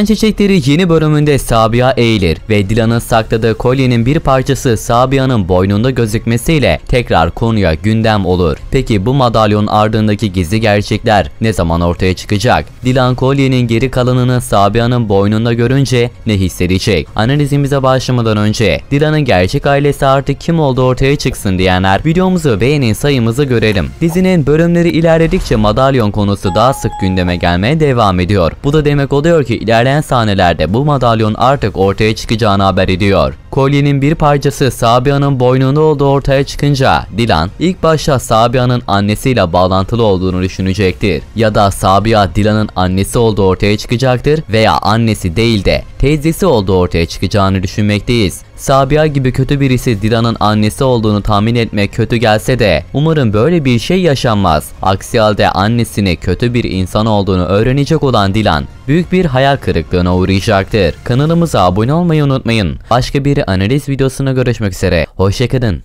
Ben Çiçekleri yeni bölümünde Sabiha eğilir ve Dilan'ın sakladığı kolyenin bir parçası Sabiha'nın boynunda gözükmesiyle tekrar konuya gündem olur. Peki bu madalyonun ardındaki gizli gerçekler ne zaman ortaya çıkacak? Dilan kolyenin geri kalanını Sabiha'nın boynunda görünce ne hissedecek? Analizimize başlamadan önce Dilan'ın gerçek ailesi artık kim olduğu ortaya çıksın diyenler videomuzu beğenin sayımızı görelim. Dizinin bölümleri ilerledikçe madalyon konusu daha sık gündeme gelmeye devam ediyor. Bu da demek oluyor ki ilerledikçe İlerleyen sahnelerde bu madalyon artık ortaya çıkacağını haber ediyor kolyenin bir parçası Sabia'nın boynunda olduğu ortaya çıkınca Dilan ilk başta Sabia'nın annesiyle bağlantılı olduğunu düşünecektir. Ya da Sabia Dilan'ın annesi olduğu ortaya çıkacaktır veya annesi değil de teyzesi olduğu ortaya çıkacağını düşünmekteyiz. Sabia gibi kötü birisi Dilan'ın annesi olduğunu tahmin etmek kötü gelse de umarım böyle bir şey yaşanmaz. Aksi halde annesini kötü bir insan olduğunu öğrenecek olan Dilan büyük bir hayal kırıklığına uğrayacaktır. Kanalımıza abone olmayı unutmayın. Başka bir analiz videosuna görüşmek üzere. Hoşçakalın.